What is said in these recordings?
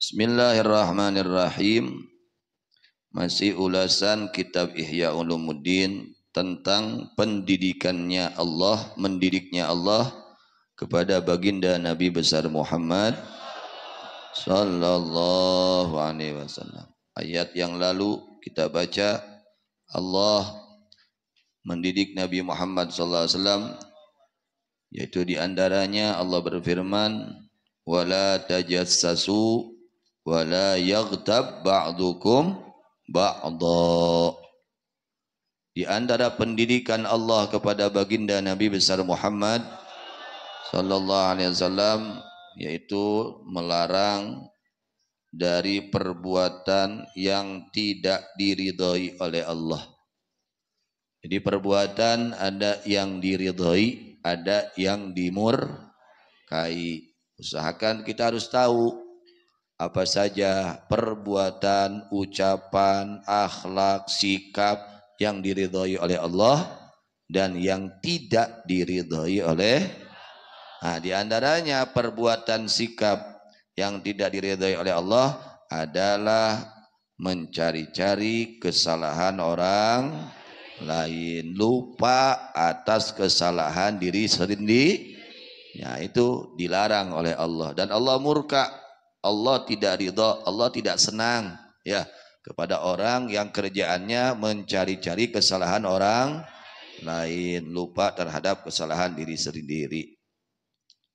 Bismillahirrahmanirrahim. Masih ulasan kitab Ihya Ulumuddin tentang pendidikannya Allah, mendidiknya Allah kepada baginda Nabi besar Muhammad sallallahu alaihi wasallam. Ayat yang lalu kita baca Allah mendidik Nabi Muhammad sallallahu alaihi wasallam yaitu di antaranya Allah berfirman wala tajassasu wala yaghtab ba'dukum ba'da di antara pendidikan Allah kepada baginda Nabi besar Muhammad sallallahu alaihi wasallam yaitu melarang dari perbuatan yang tidak diridhoi oleh Allah. Jadi perbuatan ada yang diridhoi, ada yang dimurkai. Usahakan kita harus tahu apa saja perbuatan, ucapan, akhlak, sikap yang diridhoi oleh Allah dan yang tidak diridhoi oleh Nah, di antaranya perbuatan sikap yang tidak diridhoi oleh Allah adalah mencari-cari kesalahan orang lain, lupa atas kesalahan diri sendiri. Ya, itu dilarang oleh Allah dan Allah murka Allah tidak ridho, Allah tidak senang ya kepada orang yang kerjaannya mencari-cari kesalahan orang lain, lupa terhadap kesalahan diri sendiri.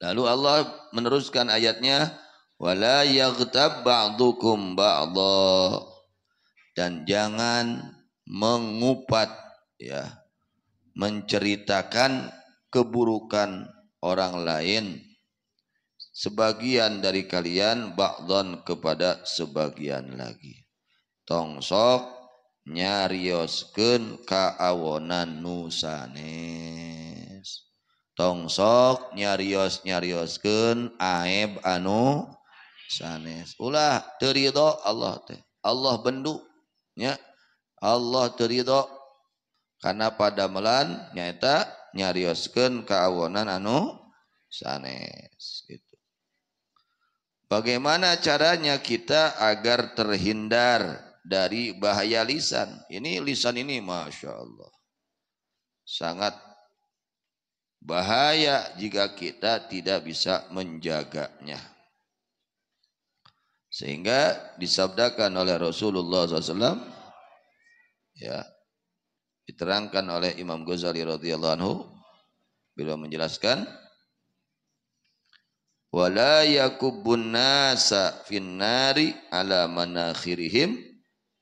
Lalu Allah meneruskan ayatnya, wala yaghtab ba'dukum ba'dha dan jangan mengupat ya menceritakan keburukan orang lain sebagian dari kalian bakdon kepada sebagian lagi. Tongsok nyarioskeun kaawonan nusanes. Tongsok nyarios nyarioskeun aib anu sanes. Ulah terido Allah teh. Allah bendu nya. Allah terido karena pada melan nyata nyarioskeun kaawonan anu sanes. Gitu. Bagaimana caranya kita agar terhindar dari bahaya lisan? Ini lisan ini Masya Allah. Sangat bahaya jika kita tidak bisa menjaganya. Sehingga disabdakan oleh Rasulullah SAW, ya, diterangkan oleh Imam Ghazali radhiyallahu anhu, beliau menjelaskan, wala yakubun nasa finnari ala manakhirihim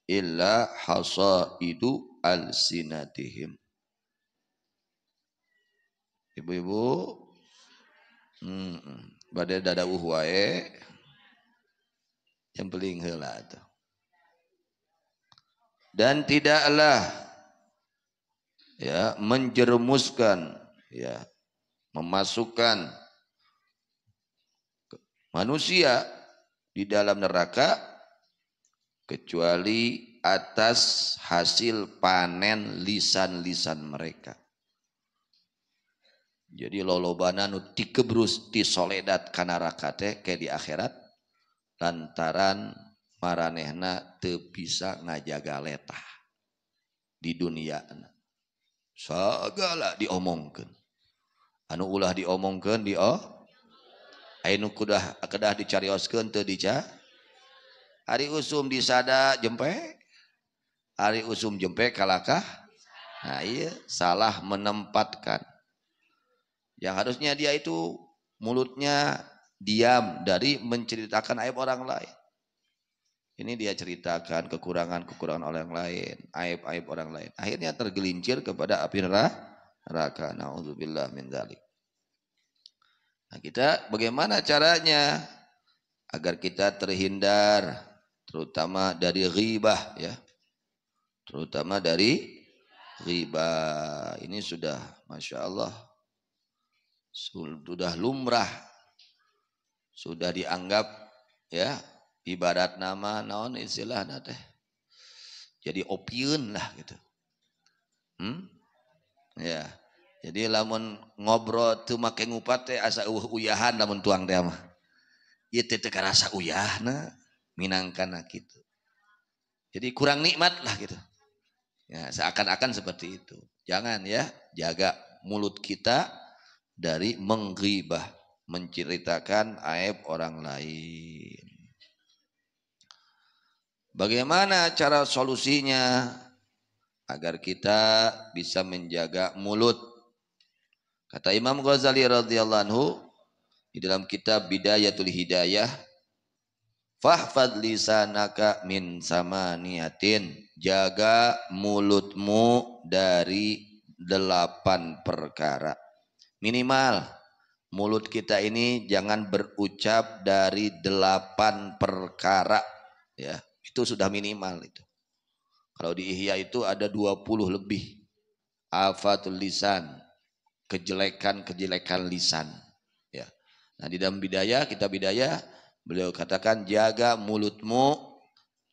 illa hasaidu alsinatihim Ibu-ibu hmm, badai dada uhwae yang paling heula Dan tidaklah ya menjerumuskan ya memasukkan manusia di dalam neraka kecuali atas hasil panen lisan-lisan mereka. Jadi lolobana nu tikebrus soledat kana rakate ke di akhirat lantaran maranehna teu bisa ngajaga letah di dunia. Sagala diomongkan. Anu ulah diomongkan di oh, Ainu kudah kedah dicarioskeun teu dija. hari usum disada jempe. hari usum jempe kalakah? Nah, iya, salah menempatkan. Yang harusnya dia itu mulutnya diam dari menceritakan aib orang lain. Ini dia ceritakan kekurangan-kekurangan orang lain, aib-aib orang lain. Akhirnya tergelincir kepada api neraka. Nauzubillah min dzalik. Nah, kita bagaimana caranya agar kita terhindar terutama dari ghibah ya. Terutama dari ghibah. Ini sudah Masya Allah sudah lumrah sudah dianggap ya ibarat nama naon istilah teh jadi opion lah gitu hmm? ya jadi lamun ngobrol tuh make ngupat teh asa uh uyahan lamun tuang teh mah ieu teh rasa karasa uyahna minangkana gitu jadi kurang nikmat lah gitu ya seakan-akan seperti itu jangan ya jaga mulut kita dari menggibah menceritakan aib orang lain bagaimana cara solusinya agar kita bisa menjaga mulut Kata Imam Ghazali radhiyallahu anhu di dalam kitab Bidayatul Hidayah, "Fahfad lisanaka min samaniatin, Jaga mulutmu dari delapan perkara. Minimal mulut kita ini jangan berucap dari delapan perkara ya. Itu sudah minimal itu. Kalau di Ihya itu ada 20 lebih. Afatul lisan, kejelekan-kejelekan lisan. Ya. Nah di dalam bidaya, kita bidaya, beliau katakan jaga mulutmu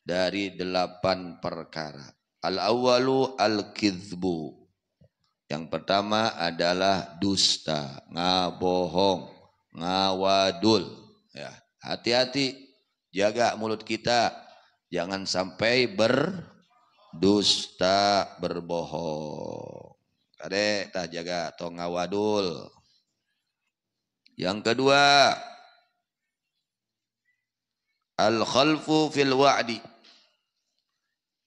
dari delapan perkara. Al-awalu al-kizbu. Yang pertama adalah dusta, ngabohong, ngawadul. Ya, hati-hati, jaga mulut kita. Jangan sampai berdusta, berbohong. Kadek tak jaga tong Yang kedua, al khalfu fil wa'di.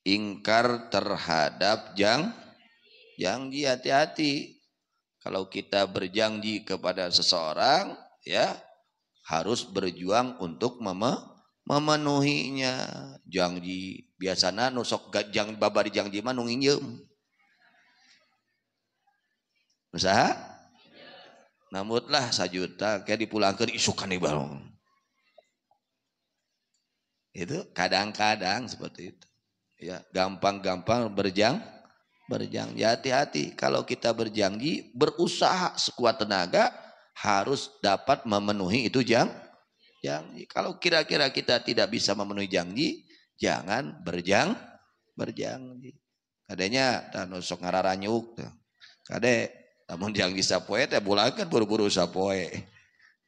Ingkar terhadap jang janji hati-hati. Kalau kita berjanji kepada seseorang, ya harus berjuang untuk meme memenuhinya. Janji biasanya nusok janji babari janji mana nungin Usaha? Namutlah sajuta kayak dipulangkan isukan di balong. Itu kadang-kadang seperti itu. Ya, gampang-gampang berjang berjanji ya, hati-hati kalau kita berjanji berusaha sekuat tenaga harus dapat memenuhi itu jang janji kalau kira-kira kita tidak bisa memenuhi janji jangan berjang berjang kadenya dan ngararanyuk kade namun yang bisa disapoe teh ya pulangkan buru-buru sapoe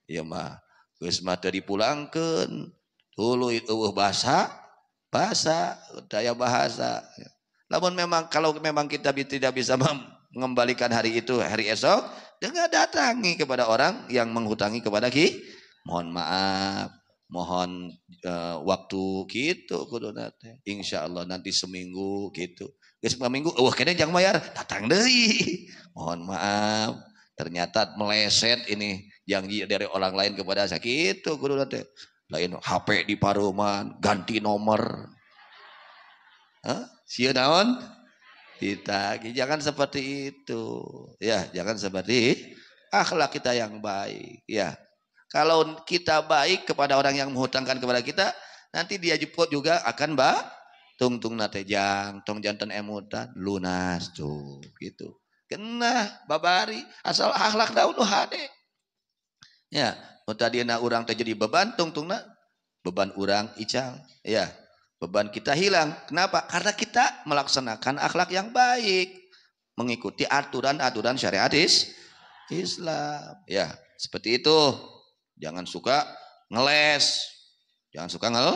ya mah geus mah pulang kan, hulu uh, bahasa bahasa daya bahasa namun memang kalau memang kita tidak bisa mengembalikan hari itu hari esok dengan datangi kepada orang yang menghutangi kepada ki mohon maaf mohon uh, waktu gitu kudu nate. Insya Allah nanti seminggu gitu. Guys minggu, wah kena jangan bayar, datang deh. Mohon maaf, ternyata meleset ini janji dari orang lain kepada saya gitu kudu nate. Lain HP di paruman, ganti nomor. Hah? Sia naon? Kita jangan seperti itu. Ya, jangan seperti akhlak kita yang baik. Ya, kalau kita baik kepada orang yang menghutangkan kepada kita, nanti dia juga akan ba tung tung nate jang, tong jantan emutan lunas tuh gitu. Kena babari asal akhlak daun hade. Ya, tadi na orang terjadi beban tung tung na beban orang ical. Ya, beban kita hilang. Kenapa? Karena kita melaksanakan akhlak yang baik, mengikuti aturan-aturan syariat Islam. Ya, seperti itu. Jangan suka ngeles. Jangan suka ngel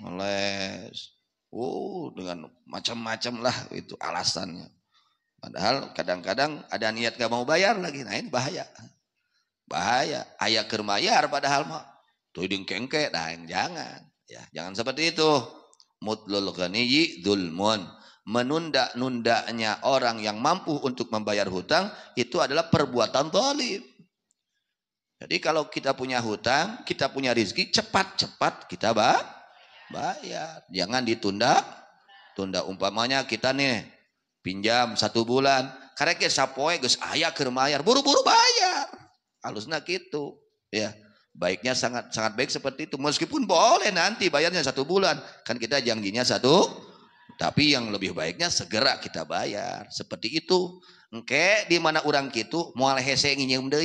ngeles. Oh, dengan macam-macam lah itu alasannya. Padahal kadang-kadang ada niat gak mau bayar lagi. Nah ini bahaya. Bahaya. Ayah kermayar padahal mah. Tuding kengke. Nah jangan. Ya, jangan seperti itu. Mutlul ghaniyi dulmun. Menunda-nundanya orang yang mampu untuk membayar hutang itu adalah perbuatan tolib. Jadi kalau kita punya hutang, kita punya rezeki cepat-cepat kita bah bayar. Jangan ditunda. Tunda umpamanya kita nih pinjam satu bulan. Karena kita sapoe gus ayah kermayar, buru-buru bayar. Halusnya gitu. Ya, baiknya sangat sangat baik seperti itu. Meskipun boleh nanti bayarnya satu bulan, kan kita janjinya satu. Tapi yang lebih baiknya segera kita bayar. Seperti itu. oke di mana orang gitu mual hese nginyum deh.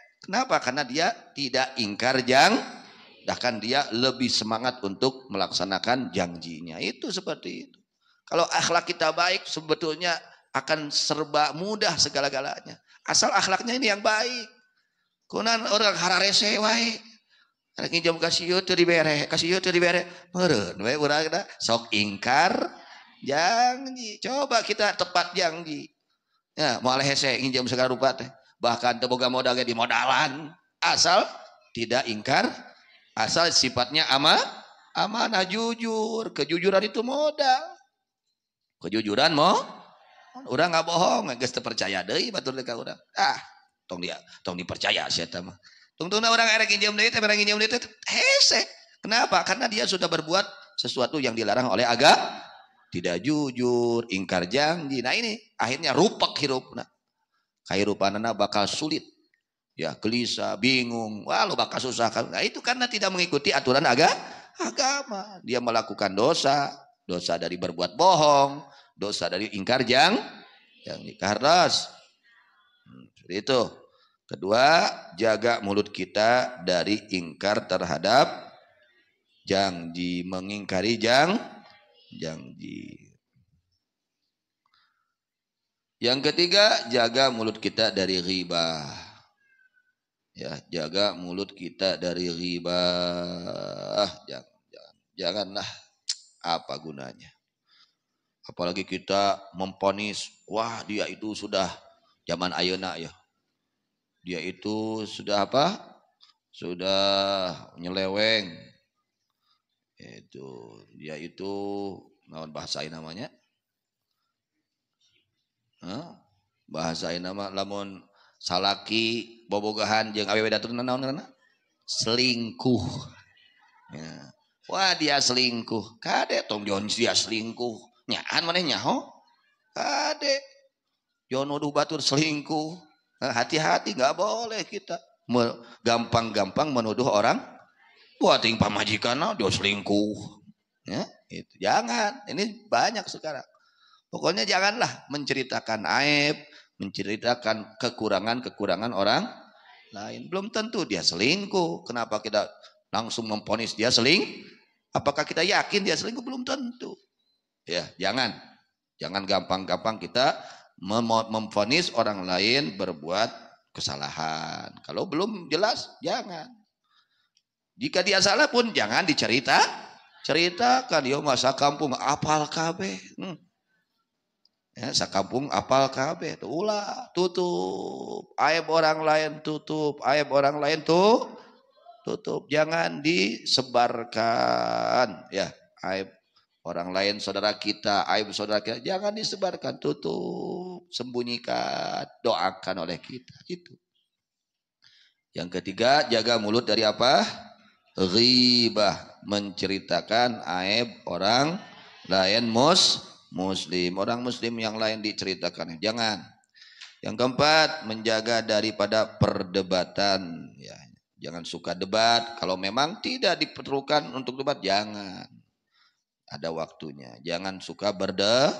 Kenapa? Karena dia tidak ingkar jang, bahkan dia lebih semangat untuk melaksanakan janjinya. Itu seperti itu. Kalau akhlak kita baik, sebetulnya akan serba mudah segala-galanya. Asal akhlaknya ini yang baik. Kunan orang hararese wae. orang jam kasih yo di dibere, kasih yo teu dibere. Meureun we urang sok ingkar janji. Coba kita tepat janji. Ya, mau hese jam segala rupa teh bahkan teboga modalnya di modalan asal tidak ingkar asal sifatnya aman amanah jujur kejujuran itu modal kejujuran mo udah nggak bohong nggak terpercaya deh batur deka udah ah tong dia tong dipercaya sih mah tong tong orang erek injam deh tapi orang injam deh hese kenapa karena dia sudah berbuat sesuatu yang dilarang oleh agama tidak jujur ingkar janji nah ini akhirnya rupak Nah, Kairupanana bakal sulit. Ya, gelisah, bingung. Wah, lo bakal susah. Kan? Nah, itu karena tidak mengikuti aturan agama. agama. Dia melakukan dosa. Dosa dari berbuat bohong. Dosa dari ingkar jang. Yang dikardas. Hmm, itu. Kedua, jaga mulut kita dari ingkar terhadap janji, mengingkari jang, janji. Yang ketiga, jaga mulut kita dari riba. Ya, jaga mulut kita dari riba. Ah, jangan, jangan, janganlah apa gunanya. Apalagi kita memponis, wah dia itu sudah zaman ayana ya. Dia itu sudah apa? Sudah nyeleweng. Itu dia itu lawan bahasa namanya bahasa ini nama lamun salaki bobogahan jeung awewe datang naon karena selingkuh ya. wah dia selingkuh kade tong John dia selingkuh nyahan mana nyaho kade jono udah batur selingkuh eh, hati-hati nggak boleh kita gampang-gampang menuduh orang buat ting pamajikan dia selingkuh ya itu jangan ini banyak sekarang Pokoknya janganlah menceritakan aib, menceritakan kekurangan-kekurangan orang lain. Belum tentu dia selingkuh. Kenapa kita langsung memponis dia seling? Apakah kita yakin dia selingkuh? Belum tentu. Ya, jangan. Jangan gampang-gampang kita mem memfonis orang lain berbuat kesalahan. Kalau belum jelas, jangan. Jika dia salah pun jangan dicerita. Ceritakan, yo ya, masa kampung apal kabeh. Hmm. Ya, sakampung apal kabeh. Ulah tutup. Aib orang lain tutup. Aib orang lain tuh tutup. Jangan disebarkan. Ya, aib orang lain saudara kita, aib saudara kita. Jangan disebarkan. Tutup. Sembunyikan. Doakan oleh kita. Itu. Yang ketiga, jaga mulut dari apa? ribah Menceritakan aib orang lain mus muslim. Orang muslim yang lain diceritakan. Jangan. Yang keempat, menjaga daripada perdebatan. Ya, jangan suka debat. Kalau memang tidak diperlukan untuk debat, jangan. Ada waktunya. Jangan suka berde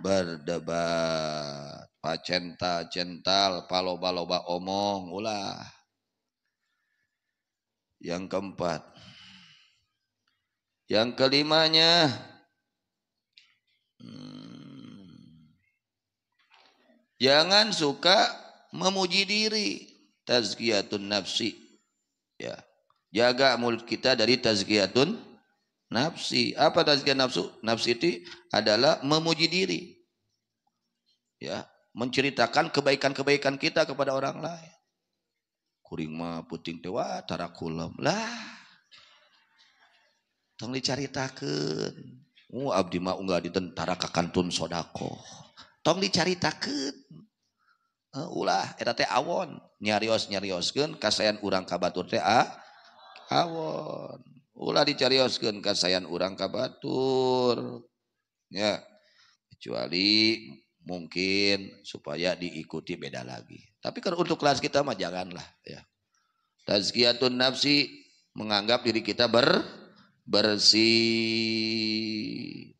berdebat. Pacenta, cental, palo paloba-loba omong, ulah. Yang keempat. Yang kelimanya, Hmm. Jangan suka memuji diri. Tazkiyatun nafsi. Ya. Jaga mulut kita dari tazkiyatun nafsi. Apa tazkiyatun nafsu? Nafsi itu adalah memuji diri. Ya, menceritakan kebaikan-kebaikan kita kepada orang lain. Kuring mah puting dewa tarakulam lah. Tong dicaritakeun. Uh, abdi mah unggal di tentara kakantun sodako. Tong dicaritakeun. Uh, ulah, eta teh awon. Nyarios nyarioskeun kasayan urang kabatur batur teh ah? awon. Ulah dicarioskeun kasayan urang kabatur. Ya. Kecuali mungkin supaya diikuti beda lagi. Tapi kalau untuk kelas kita mah janganlah ya. Tazkiyatun nafsi menganggap diri kita ber bersih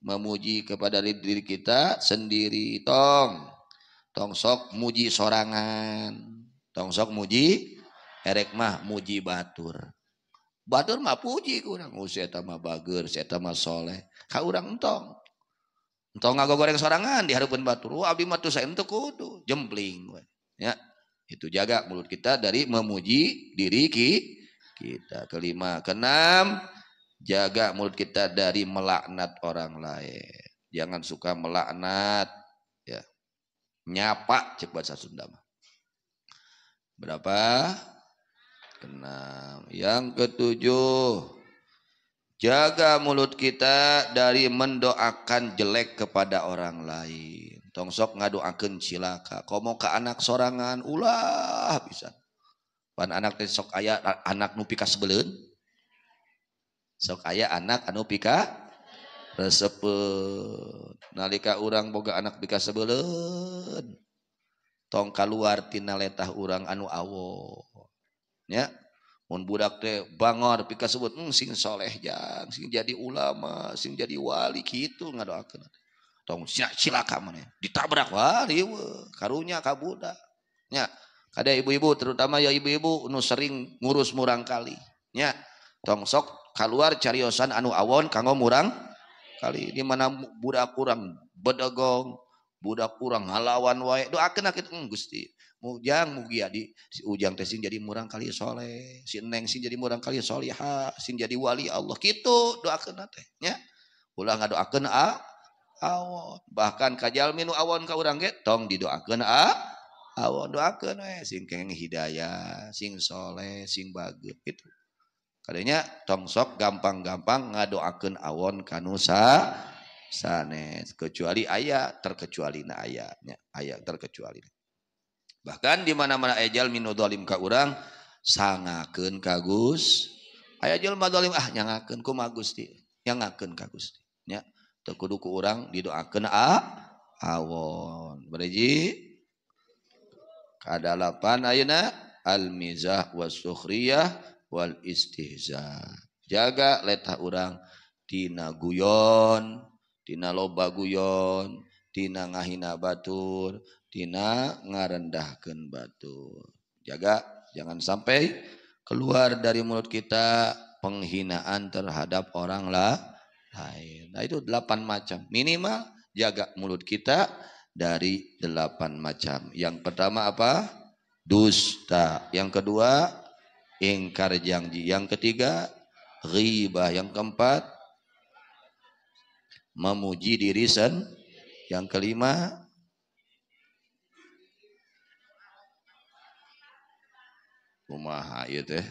memuji kepada diri kita sendiri tong tong sok muji sorangan tong sok muji erek mah muji batur batur mah puji kurang usia oh, tamah bager saya tamah soleh kau orang tong tong ngago goreng sorangan diharapkan batur wah oh, abdi mah tuh saya untuk kudu jempling ya itu jaga mulut kita dari memuji diri kita kelima keenam Jaga mulut kita dari melaknat orang lain. Jangan suka melaknat. Ya. Nyapa cepat bahasa Sunda. Berapa? Kenam. Yang ketujuh. Jaga mulut kita dari mendoakan jelek kepada orang lain. Tongsok ngadoakan cilaka. Komo ke anak sorangan ulah bisa. Pan anak tesok sok anak nupika pika aya anak anu pika resep nalika urang boga anakkabel tongka luar tin letah urang anu awo yadak Bangor pika sebut hmm, singsholeh yang jadi ulama sing jadi wali gitu dong ditabrak Wal karunnyadaknya ada ibu-ibu terutama ya ibu-ibu Nu sering ngurus murang kalinya tongsok keluar cariiyosan anu awon kamu murang kali dimana budak-pur bedogong budak kurang halawan wa doa ke Gusti mujang mugia ujangtesin jadi murang kali soleh Sinng sih jadi murang kali Soleh sing jadi wali Allah gitu doa kena tehnya ulang doa kena a bahkan Kajal minu awan kau getong di doa kena a do ke singg Hidayah sing soleh sing bagge itu Kadenya tongsok gampang-gampang ngadoakan awon kanusa sanes kecuali ayah terkecuali na ayahnya ayah terkecuali bahkan di mana mana ejal minu dolim ka urang sangakeun kagus ayah jelma dolim ah nyangakeun ku magusti nyangakeun kagus nya Ya, kudu ku urang a awon bereji kadalapan ayeuna al mizah wa sukhriyah wal istihza. Jaga letah orang tina guyon, tina loba guyon, tina ngahina batur, tina ngarendahkan batur. Jaga jangan sampai keluar dari mulut kita penghinaan terhadap orang lah lain. Nah itu delapan macam. Minimal jaga mulut kita dari delapan macam. Yang pertama apa? Dusta. Yang kedua ingkar janji. Yang ketiga, ghibah. Yang keempat, memuji diri sen. Yang kelima, kumaha ieu teh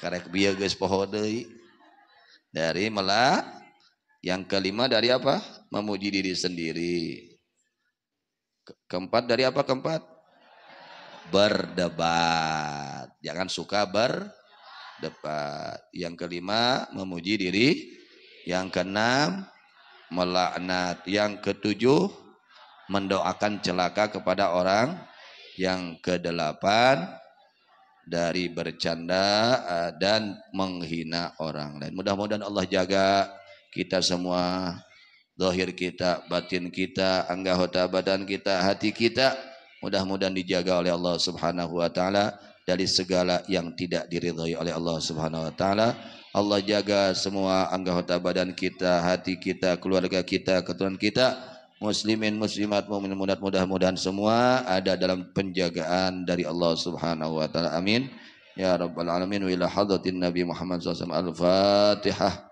karek bieu geus poho deui dari melak yang kelima dari apa memuji diri sendiri keempat dari apa keempat berdebat. Jangan suka berdebat. Yang kelima, memuji diri. Yang keenam, melaknat. Yang ketujuh, mendoakan celaka kepada orang. Yang kedelapan, dari bercanda eh, dan menghina orang lain. Mudah-mudahan Allah jaga kita semua, dohir kita, batin kita, anggota badan kita, hati kita, Mudah-mudahan dijaga oleh Allah Subhanahu wa taala dari segala yang tidak diridhai oleh Allah Subhanahu wa taala. Allah jaga semua anggota badan kita, hati kita, keluarga kita, keturunan kita, muslimin muslimat mukmin mudah mudah-mudahan semua ada dalam penjagaan dari Allah Subhanahu wa taala. Amin. Ya rabbal alamin wa ila hadratin Nabi Muhammad SAW. Al-Fatihah.